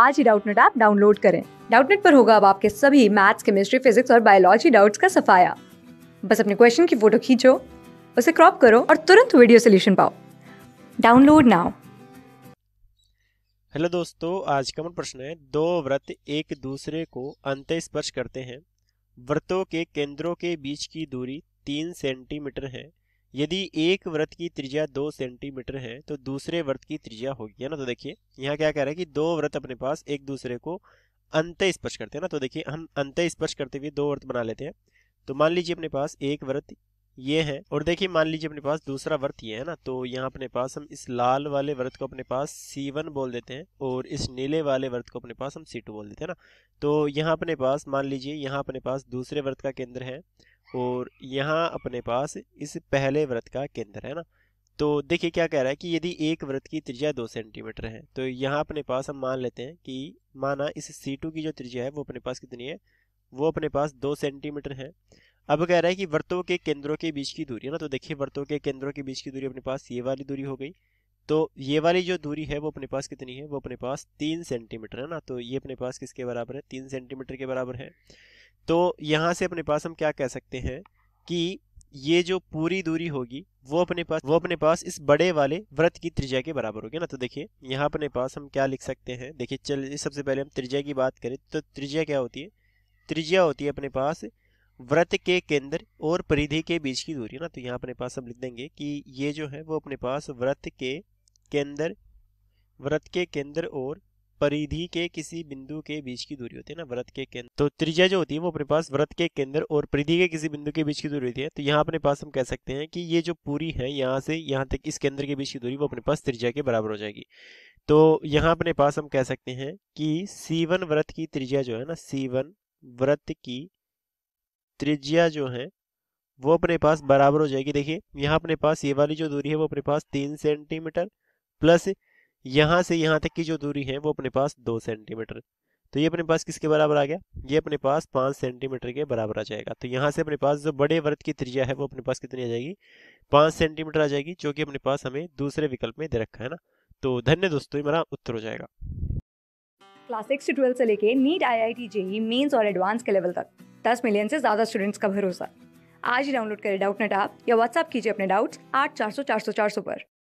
आज ही Doubtnut app download करें डाउटनेट पर होगा अब आपके सभी मैथ्स केमिस्ट्री फिजिक्स और बायोलॉजी डाउट्स का सफाया बस अपने क्वेश्चन की फोटो खींचो उसे क्रॉप करो और तुरंत वीडियो सोल्यूशन पाओ डाउनलोड नाउ हेलो दोस्तों आज का मन प्रश्न है दो व्रत एक दूसरे को अंत स्पर्श करते हैं व्रतों के केंद्रों के बीच की दूरी तीन सेंटीमीटर है यदि एक वृत्त की त्रिज्या दो सेंटीमीटर है तो दूसरे वृत्त की त्रिज्या होगी है ना तो देखिए यहाँ क्या कह रहा है कि दो वृत्त अपने पास एक दूसरे को अंत स्पर्श करते हैं ना तो देखिए हम अंत स्पर्श करते हुए दो वृत्त बना लेते हैं तो मान लीजिए अपने पास एक वृत्त ये है और देखिए मान लीजिए अपने पास दूसरा वृत्त ये है ना तो यहाँ अपने पास हम इस लाल वाले वृत्त को अपने पास C1 बोल देते हैं और इस नीले वाले वृत्त को अपने पास हम C2 बोल देते हैं ना तो यहाँ अपने पास मान लीजिए यहाँ अपने पास दूसरे वृत्त का केंद्र है और यहाँ अपने पास इस पहले व्रत का केंद्र है ना तो देखिए क्या कह रहा है कि यदि एक व्रत की त्रिज्या दो सेंटीमीटर है तो यहाँ अपने पास हम मान लेते हैं कि माना इस सी टू की जो त्रिज्या है वो अपने पास कितनी है वो अपने पास दो सेंटीमीटर है अब कह रहा है कि वर्तों के केंद्रों के बीच की दूरी है ना तो देखिए वर्तों के केंद्रों के बीच की दूरी अपने पास ये वाली दूरी हो गई तो ये वाली जो दूरी है वो अपने पास कितनी है वो अपने पास तीन सेंटीमीटर है ना तो ये अपने पास किसके बराबर है तीन सेंटीमीटर के बराबर है तो यहाँ से अपने पास हम क्या कह सकते हैं कि ये जो पूरी दूरी होगी वो अपने पास वो अपने पास इस बड़े वाले व्रत की त्रिज्या के बराबर होगी ना तो देखिए यहाँ अपने पास हम क्या लिख सकते हैं देखिए चल सबसे पहले हम त्रिज्या की बात करें तो त्रिज्या क्या होती है त्रिज्या होती है अपने पास व्रत के केंद्र और परिधि के बीच की दूरी ना तो यहाँ अपने पास हम लिख देंगे कि ये जो है वो अपने पास व्रत के केंद्र व्रत के केंद्र और परिधि के किसी बिंदु के बीच की दूरी होती है ना व्रत के केंद्र तो त्रिज्या जो होती है वो अपने पास व्रत के केंद्र और परिधि के किसी बिंदु के बीच की दूरी होती है तो यहाँ अपने पास हम कह सकते हैं कि ये जो पूरी है यहाँ से यहाँ तक इस केंद्र के बीच की दूरी वो अपने पास त्रिज्या के बराबर हो जाएगी तो यहाँ अपने पास हम कह सकते हैं कि सीवन व्रत की त्रिज्या जो है ना सीवन व्रत की त्रिज्या जो है वो अपने पास बराबर हो जाएगी देखिए यहाँ अपने पास ये वाली जो दूरी है वो अपने पास तीन सेंटीमीटर प्लस यहाँ से यहाँ तक की जो दूरी है वो अपने पास दो सेंटीमीटर तो ये अपने पास किसके बराबर आ गया ये अपने पास पाँच सेंटीमीटर के बराबर आ जाएगा तो यहाँ से अपने पास जो बड़े वर्त की त्रिज्या है वो अपने पास कितनी आ जाएगी पाँच सेंटीमीटर आ जाएगी जो कि अपने पास हमें दूसरे विकल्प में दे रखा है ना तो धन्य दोस्तों मेरा उत्तर हो जाएगा क्लास सिक्स से ट्वेल्थ से लेके NEET I I T JEE mains और एडवांस के लेवल तक दस मिलियन से ज़्यादा स्टूडेंट्स का भरोसा आज ही डाउनलोड करें डाउट नेट आप या व्हाट्सअप कीजिए अपने डाउट्स आठ चार सौ चार सौ चार सौ पर